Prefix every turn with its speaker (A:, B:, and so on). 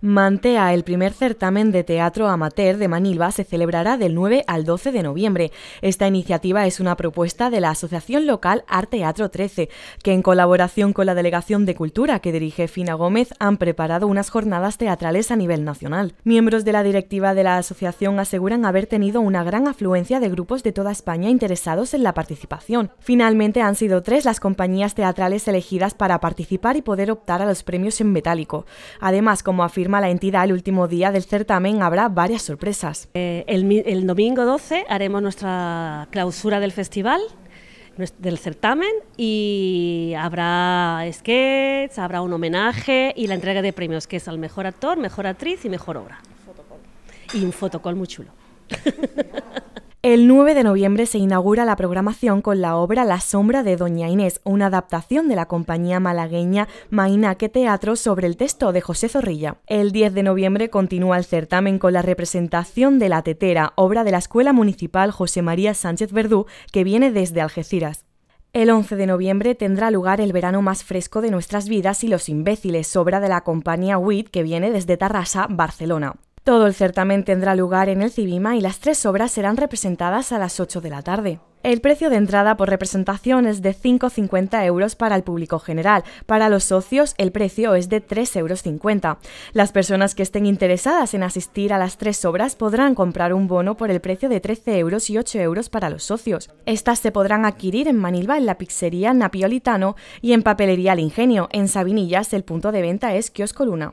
A: Mantea, el primer certamen de teatro amateur de Manilva, se celebrará del 9 al 12 de noviembre. Esta iniciativa es una propuesta de la Asociación Local Arteatro 13, que en colaboración con la Delegación de Cultura que dirige Fina Gómez han preparado unas jornadas teatrales a nivel nacional. Miembros de la directiva de la asociación aseguran haber tenido una gran afluencia de grupos de toda España interesados en la participación. Finalmente han sido tres las compañías teatrales elegidas para participar y poder optar a los premios en metálico. Además, como afirma la entidad el último día del certamen, habrá varias sorpresas. Eh, el, el
B: domingo 12 haremos nuestra clausura del festival del certamen y habrá skates, habrá un homenaje y la entrega de premios, que es al mejor actor, mejor actriz y mejor obra. Y un fotocol muy chulo.
A: El 9 de noviembre se inaugura la programación con la obra La sombra de Doña Inés, una adaptación de la compañía malagueña Mainaque Teatro sobre el texto de José Zorrilla. El 10 de noviembre continúa el certamen con la representación de La Tetera, obra de la Escuela Municipal José María Sánchez Verdú, que viene desde Algeciras. El 11 de noviembre tendrá lugar el verano más fresco de nuestras vidas y Los Imbéciles, obra de la compañía WIT que viene desde Tarrasa, Barcelona. Todo el certamen tendrá lugar en el Cibima y las tres obras serán representadas a las 8 de la tarde. El precio de entrada por representación es de 5,50 euros para el público general. Para los socios, el precio es de 3,50 euros. Las personas que estén interesadas en asistir a las tres obras podrán comprar un bono por el precio de 13 euros y 8 euros para los socios. Estas se podrán adquirir en Manilva, en la pizzería Napiolitano y en Papelería El Ingenio. En Sabinillas, el punto de venta es Kiosco Luna.